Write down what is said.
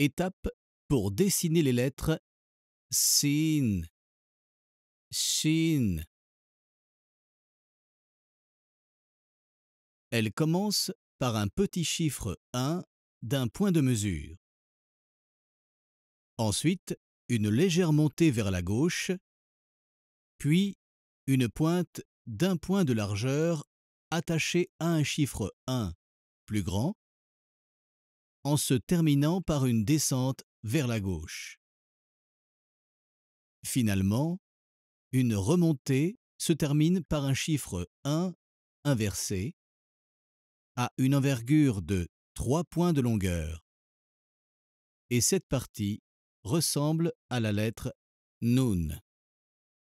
Étape pour dessiner les lettres Sin, SIN. Elle commence par un petit chiffre 1 d'un point de mesure. Ensuite, une légère montée vers la gauche, puis une pointe d'un point de largeur attachée à un chiffre 1 plus grand en se terminant par une descente vers la gauche. Finalement, une remontée se termine par un chiffre 1 inversé à une envergure de 3 points de longueur. Et cette partie ressemble à la lettre Nun.